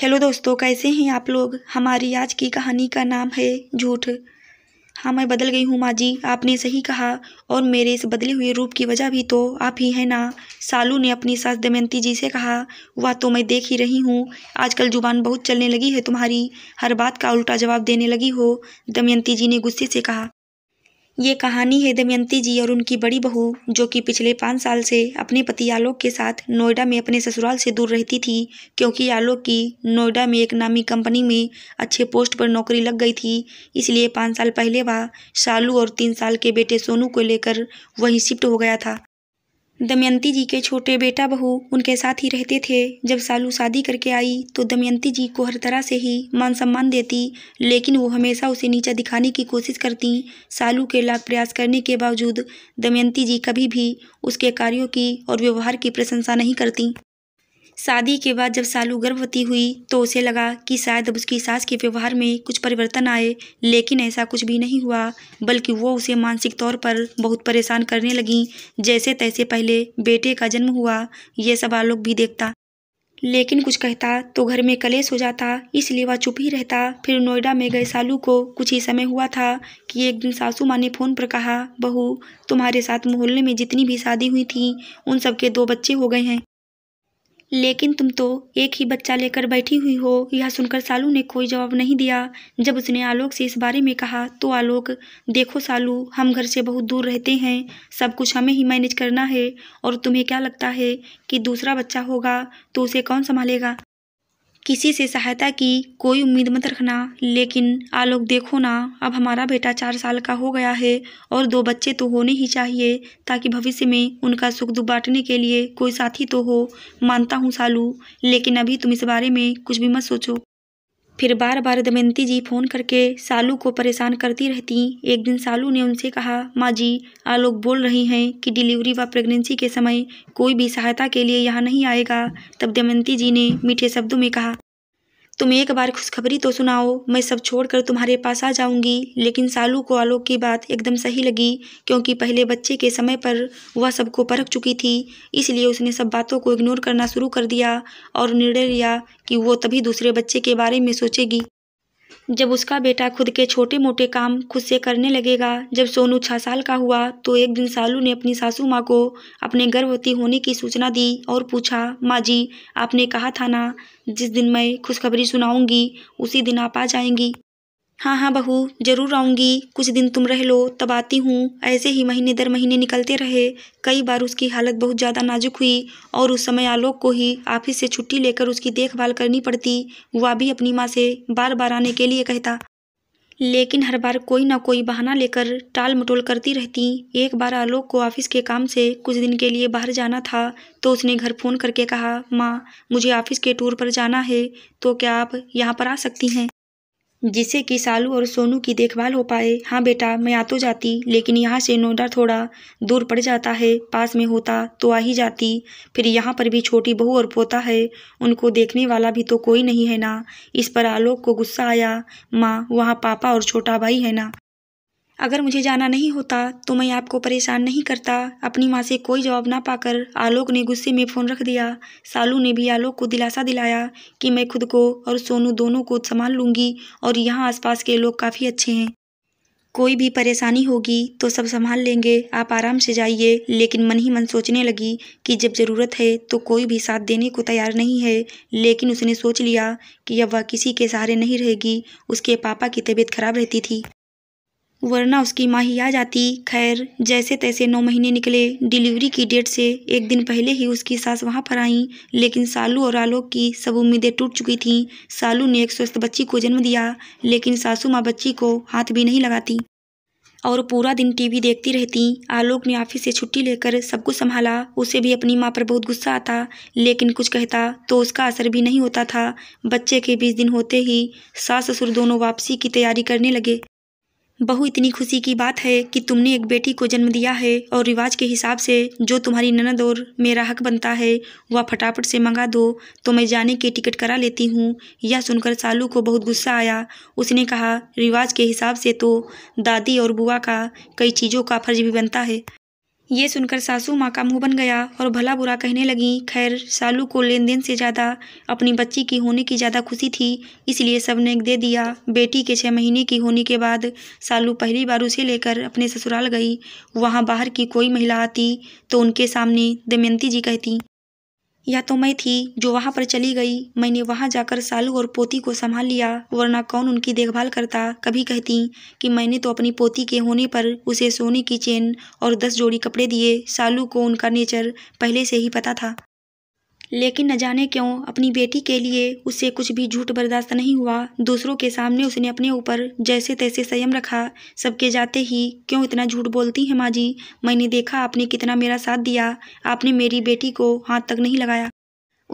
hello दोस्तों कैसे हैं आप लोग हमारी आज की कहानी का नाम है झूठ हाँ मैं बदल गई हूँ माँ जी आपने सही कहा और मेरे इस बदले हुए रूप की वजह भी तो आप ही हैं ना सालू ने अपनी सास दमयंती जी से कहा वह तो मैं देख ही रही हूँ आजकल जुबान बहुत चलने लगी है तुम्हारी हर बात का उल्टा जवाब देने लगी हो दमयंती जी ने गुस्से से कहा ये कहानी है दमयंती जी और उनकी बड़ी बहू जो कि पिछले पाँच साल से अपने पति आलोक के साथ नोएडा में अपने ससुराल से दूर रहती थी क्योंकि आलोक की नोएडा में एक नामी कंपनी में अच्छे पोस्ट पर नौकरी लग गई थी इसलिए पाँच साल पहले वह शालू और तीन साल के बेटे सोनू को लेकर वहीं शिफ्ट हो गया था दमयंती जी के छोटे बेटा बहू उनके साथ ही रहते थे जब सालू शादी करके आई तो दमयंती जी को हर तरह से ही मान सम्मान देती लेकिन वो हमेशा उसे नीचा दिखाने की कोशिश करती सालू के लाख प्रयास करने के बावजूद दमयंती जी कभी भी उसके कार्यों की और व्यवहार की प्रशंसा नहीं करती शादी के बाद जब सालू गर्भवती हुई तो उसे लगा कि शायद अब उसकी सास के व्यवहार में कुछ परिवर्तन आए लेकिन ऐसा कुछ भी नहीं हुआ बल्कि वो उसे मानसिक तौर पर बहुत परेशान करने लगी जैसे तैसे पहले बेटे का जन्म हुआ ये सब आलोक भी देखता लेकिन कुछ कहता तो घर में कलेश हो जाता इसलिए वह चुप ही रहता फिर नोएडा में गए सालू को कुछ ही समय हुआ था कि एक दिन सासू माँ ने फ़ोन पर कहा बहू तुम्हारे साथ मोहल्ले में जितनी भी शादी हुई थी उन सबके दो बच्चे हो गए हैं लेकिन तुम तो एक ही बच्चा लेकर बैठी हुई हो यह सुनकर सालू ने कोई जवाब नहीं दिया जब उसने आलोक से इस बारे में कहा तो आलोक देखो सालू हम घर से बहुत दूर रहते हैं सब कुछ हमें ही मैनेज करना है और तुम्हें क्या लगता है कि दूसरा बच्चा होगा तो उसे कौन संभालेगा किसी से सहायता की कोई उम्मीद मत रखना लेकिन आलोक देखो ना अब हमारा बेटा चार साल का हो गया है और दो बच्चे तो होने ही चाहिए ताकि भविष्य में उनका सुख दुख बांटने के लिए कोई साथी तो हो मानता हूँ सालू लेकिन अभी तुम इस बारे में कुछ भी मत सोचो फिर बार बार दमयंती जी फ़ोन करके सालू को परेशान करती रहती एक दिन सालू ने उनसे कहा माँ जी आलोक बोल रही हैं कि डिलीवरी व प्रेगनेंसी के समय कोई भी सहायता के लिए यहाँ नहीं आएगा तब दमयंती जी ने मीठे शब्दों में कहा तुम एक बार खुशखबरी तो सुनाओ मैं सब छोड़कर तुम्हारे पास आ जाऊंगी लेकिन सालू को आलोक की बात एकदम सही लगी क्योंकि पहले बच्चे के समय पर वह सबको परख चुकी थी इसलिए उसने सब बातों को इग्नोर करना शुरू कर दिया और निर्णय लिया कि वो तभी दूसरे बच्चे के बारे में सोचेगी जब उसका बेटा खुद के छोटे मोटे काम खुद से करने लगेगा जब सोनू छः साल का हुआ तो एक दिन सालू ने अपनी सासू माँ को अपने गर्भवती होने की सूचना दी और पूछा माँ जी आपने कहा था ना जिस दिन मैं खुशखबरी सुनाऊंगी उसी दिन आप आ जाएंगी हाँ हाँ बहू जरूर आऊँगी कुछ दिन तुम रह लो तब आती हूँ ऐसे ही महीने दर महीने निकलते रहे कई बार उसकी हालत बहुत ज़्यादा नाजुक हुई और उस समय आलोक को ही ऑफिस से छुट्टी लेकर उसकी देखभाल करनी पड़ती वह भी अपनी माँ से बार बार आने के लिए कहता लेकिन हर बार कोई ना कोई बहाना लेकर टाल मटोल करती रहती एक बार आलोक को ऑफिस के काम से कुछ दिन के लिए बाहर जाना था तो उसने घर फ़ोन करके कहा माँ मुझे ऑफिस के टूर पर जाना है तो क्या आप यहाँ पर आ सकती हैं जिससे कि सालू और सोनू की देखभाल हो पाए हाँ बेटा मैं आ तो जाती लेकिन यहाँ से नोएडा थोड़ा दूर पड़ जाता है पास में होता तो आ ही जाती फिर यहाँ पर भी छोटी बहू और पोता है उनको देखने वाला भी तो कोई नहीं है ना इस पर आलोक को गुस्सा आया माँ वहाँ पापा और छोटा भाई है ना अगर मुझे जाना नहीं होता तो मैं आपको परेशान नहीं करता अपनी माँ से कोई जवाब ना पाकर आलोक ने गुस्से में फ़ोन रख दिया सालू ने भी आलोक को दिलासा दिलाया कि मैं खुद को और सोनू दोनों को संभाल लूँगी और यहाँ आसपास के लोग काफ़ी अच्छे हैं कोई भी परेशानी होगी तो सब संभाल लेंगे आप आराम से जाइए लेकिन मन ही मन सोचने लगी कि जब ज़रूरत है तो कोई भी साथ देने को तैयार नहीं है लेकिन उसने सोच लिया कि अब वह किसी के सहारे नहीं रहेगी उसके पापा की तबीयत खराब रहती थी वरना उसकी माँ ही आ जाती खैर जैसे तैसे नौ महीने निकले डिलीवरी की डेट से एक दिन पहले ही उसकी सास वहाँ पर आईं लेकिन सालू और आलोक की सब उम्मीदें टूट चुकी थीं सालू ने एक स्वस्थ बच्ची को जन्म दिया लेकिन सासू माँ बच्ची को हाथ भी नहीं लगाती और पूरा दिन टीवी देखती रहती आलोक ने ऑफिस से छुट्टी लेकर सब कुछ संभाला उसे भी अपनी माँ पर बहुत गुस्सा आता लेकिन कुछ कहता तो उसका असर भी नहीं होता था बच्चे के बीस दिन होते ही सास ससुर दोनों वापसी की तैयारी करने लगे बहू इतनी खुशी की बात है कि तुमने एक बेटी को जन्म दिया है और रिवाज के हिसाब से जो तुम्हारी ननद और मेरा हक बनता है वह फटाफट से मंगा दो तो मैं जाने की टिकट करा लेती हूँ यह सुनकर सालू को बहुत गुस्सा आया उसने कहा रिवाज के हिसाब से तो दादी और बुआ का कई चीज़ों का फर्ज भी बनता है ये सुनकर सासू माँ का मुंह बन गया और भला बुरा कहने लगी खैर सालू को लेन देन से ज़्यादा अपनी बच्ची की होने की ज़्यादा खुशी थी इसलिए सबने दे दिया बेटी के छः महीने की होने के बाद सालू पहली बार उसे लेकर अपने ससुराल गई वहाँ बाहर की कोई महिला आती तो उनके सामने दमयंती जी कहती या तो मैं थी जो वहां पर चली गई मैंने वहां जाकर सालू और पोती को संभाल लिया वरना कौन उनकी देखभाल करता कभी कहती कि मैंने तो अपनी पोती के होने पर उसे सोने की चेन और दस जोड़ी कपड़े दिए सालू को उनका नेचर पहले से ही पता था लेकिन न जाने क्यों अपनी बेटी के लिए उसे कुछ भी झूठ बर्दाश्त नहीं हुआ दूसरों के सामने उसने अपने ऊपर जैसे तैसे संयम रखा सबके जाते ही क्यों इतना झूठ बोलती हैं माँ जी मैंने देखा आपने कितना मेरा साथ दिया आपने मेरी बेटी को हाथ तक नहीं लगाया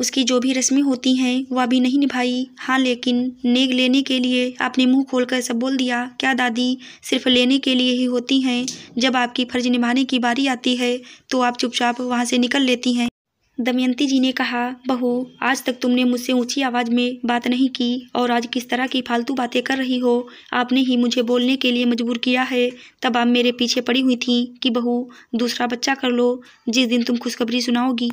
उसकी जो भी रस्में होती हैं वह अभी नहीं निभाई हाँ लेकिन नेग लेने के लिए आपने मुंह खोलकर सब बोल दिया क्या दादी सिर्फ लेने के लिए ही होती हैं जब आपकी फर्ज निभाने की बारी आती है तो आप चुपचाप वहाँ से निकल लेती हैं दमयंती जी ने कहा बहू आज तक तुमने मुझसे ऊंची आवाज़ में बात नहीं की और आज किस तरह की फालतू बातें कर रही हो आपने ही मुझे बोलने के लिए मजबूर किया है तब आप मेरे पीछे पड़ी हुई थी कि बहू दूसरा बच्चा कर लो जिस दिन तुम खुशखबरी सुनाओगी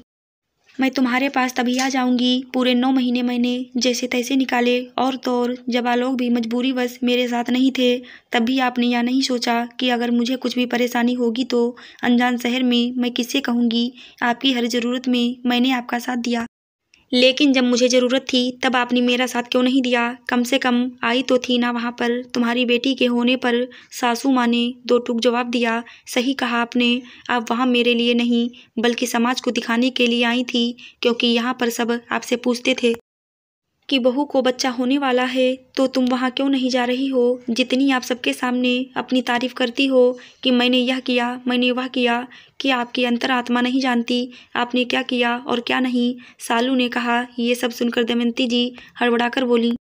मैं तुम्हारे पास तभी आ जाऊँगी पूरे नौ महीने मैंने जैसे तैसे निकाले और तो और जब आलोक भी मजबूरी बस मेरे साथ नहीं थे तब भी आपने यह नहीं सोचा कि अगर मुझे कुछ भी परेशानी होगी तो अनजान शहर में मैं किससे कहूँगी आपकी हर ज़रूरत में मैंने आपका साथ दिया लेकिन जब मुझे ज़रूरत थी तब आपने मेरा साथ क्यों नहीं दिया कम से कम आई तो थी ना वहाँ पर तुम्हारी बेटी के होने पर सासू माँ ने दो टूक जवाब दिया सही कहा आपने आप वहाँ मेरे लिए नहीं बल्कि समाज को दिखाने के लिए आई थी क्योंकि यहाँ पर सब आपसे पूछते थे कि बहू को बच्चा होने वाला है तो तुम वहाँ क्यों नहीं जा रही हो जितनी आप सबके सामने अपनी तारीफ करती हो कि मैंने यह किया मैंने वह किया कि आपकी अंतरात्मा नहीं जानती आपने क्या किया और क्या नहीं सालू ने कहा ये सब सुनकर दमयंती जी हड़बड़ाकर बोली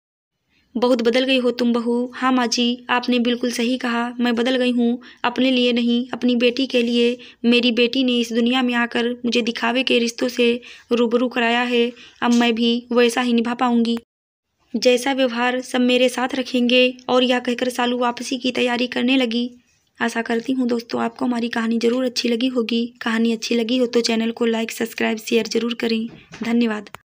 बहुत बदल गई हो तुम बहू हाँ माँ जी आपने बिल्कुल सही कहा मैं बदल गई हूँ अपने लिए नहीं अपनी बेटी के लिए मेरी बेटी ने इस दुनिया में आकर मुझे दिखावे के रिश्तों से रूबरू कराया है अब मैं भी वैसा ही निभा पाऊँगी जैसा व्यवहार सब मेरे साथ रखेंगे और यह कहकर सालू वापसी की तैयारी करने लगी आशा करती हूँ दोस्तों आपको हमारी कहानी ज़रूर अच्छी लगी होगी कहानी अच्छी लगी हो तो चैनल को लाइक सब्सक्राइब शेयर ज़रूर करें धन्यवाद